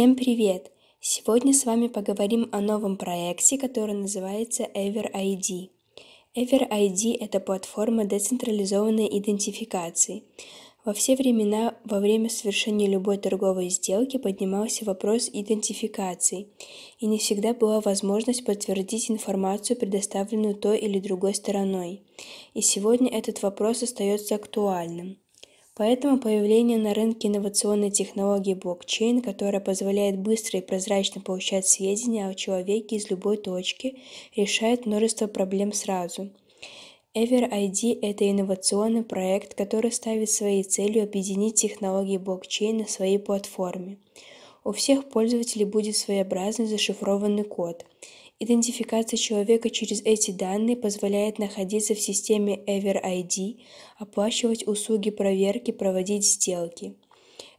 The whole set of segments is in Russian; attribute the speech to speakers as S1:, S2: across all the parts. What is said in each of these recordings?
S1: Всем привет! Сегодня с вами поговорим о новом проекте, который называется EverID. EverID – это платформа децентрализованной идентификации. Во все времена, во время совершения любой торговой сделки поднимался вопрос идентификации, и не всегда была возможность подтвердить информацию, предоставленную той или другой стороной. И сегодня этот вопрос остается актуальным – Поэтому появление на рынке инновационной технологии блокчейн, которая позволяет быстро и прозрачно получать сведения о человеке из любой точки, решает множество проблем сразу. Ever ID – это инновационный проект, который ставит своей целью объединить технологии блокчейн на своей платформе. У всех пользователей будет своеобразный зашифрованный код – Идентификация человека через эти данные позволяет находиться в системе EverID, оплачивать услуги проверки, проводить сделки.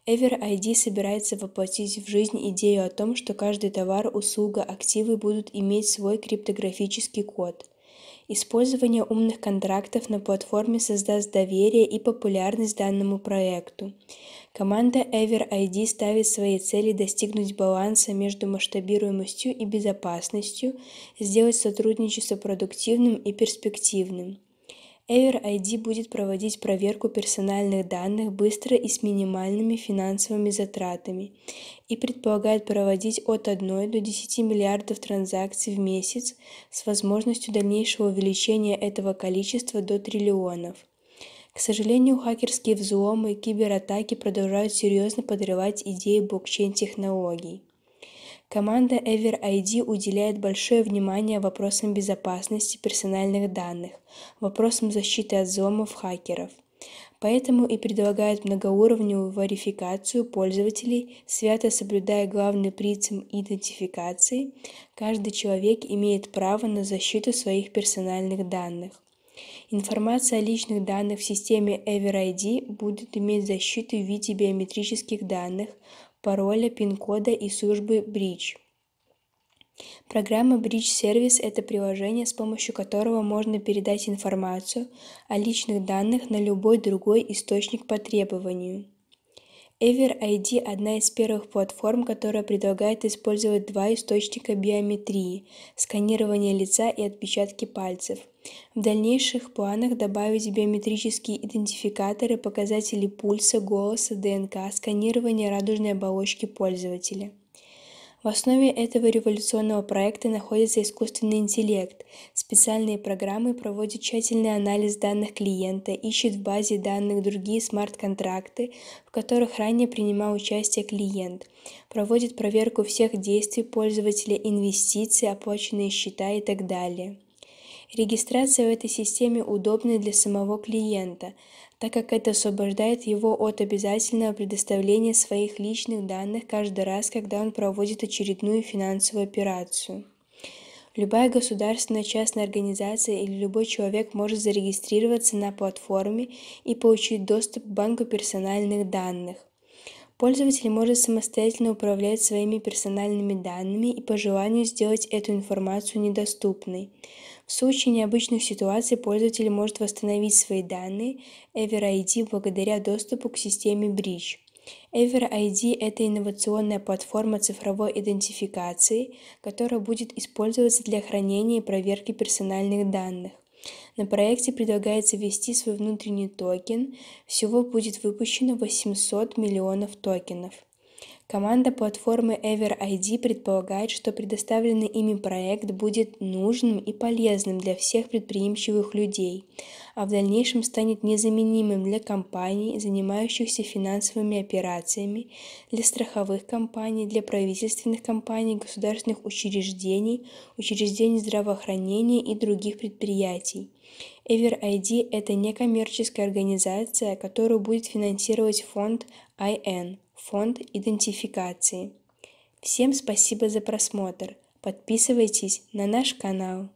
S1: EverID собирается воплотить в жизнь идею о том, что каждый товар, услуга, активы будут иметь свой криптографический код – Использование умных контрактов на платформе создаст доверие и популярность данному проекту. Команда Ever ID ставит своей цели достигнуть баланса между масштабируемостью и безопасностью, сделать сотрудничество продуктивным и перспективным. Ever ID будет проводить проверку персональных данных быстро и с минимальными финансовыми затратами и предполагает проводить от 1 до 10 миллиардов транзакций в месяц с возможностью дальнейшего увеличения этого количества до триллионов. К сожалению, хакерские взломы и кибератаки продолжают серьезно подрывать идеи блокчейн-технологий. Команда Ever ID уделяет большое внимание вопросам безопасности персональных данных, вопросам защиты от взломов хакеров. Поэтому и предлагает многоуровневую верификацию пользователей, свято соблюдая главный принцип идентификации. Каждый человек имеет право на защиту своих персональных данных. Информация о личных данных в системе EverID будет иметь защиту в виде биометрических данных, пароля, пин-кода и службы Bridge. Программа Bridge Service – это приложение, с помощью которого можно передать информацию о личных данных на любой другой источник по требованию. Ever ID – одна из первых платформ, которая предлагает использовать два источника биометрии – сканирование лица и отпечатки пальцев – в дальнейших планах добавить биометрические идентификаторы, показатели пульса, голоса, ДНК, сканирование радужной оболочки пользователя. В основе этого революционного проекта находится искусственный интеллект. Специальные программы проводят тщательный анализ данных клиента, ищут в базе данных другие смарт-контракты, в которых ранее принимал участие клиент, проводит проверку всех действий пользователя, инвестиций, оплаченные счета и так далее. Регистрация в этой системе удобна для самого клиента, так как это освобождает его от обязательного предоставления своих личных данных каждый раз, когда он проводит очередную финансовую операцию. Любая государственная частная организация или любой человек может зарегистрироваться на платформе и получить доступ к банку персональных данных. Пользователь может самостоятельно управлять своими персональными данными и по желанию сделать эту информацию недоступной. В случае необычных ситуаций пользователь может восстановить свои данные Ever ID благодаря доступу к системе Bridge. Ever ID – это инновационная платформа цифровой идентификации, которая будет использоваться для хранения и проверки персональных данных. На проекте предлагается ввести свой внутренний токен. Всего будет выпущено 800 миллионов токенов. Команда платформы EverID предполагает, что предоставленный ими проект будет нужным и полезным для всех предприимчивых людей, а в дальнейшем станет незаменимым для компаний, занимающихся финансовыми операциями, для страховых компаний, для правительственных компаний, государственных учреждений, учреждений здравоохранения и других предприятий – Ever ID — это некоммерческая организация, которую будет финансировать фонд IN – Фонд идентификации. Всем спасибо за просмотр. Подписывайтесь на наш канал.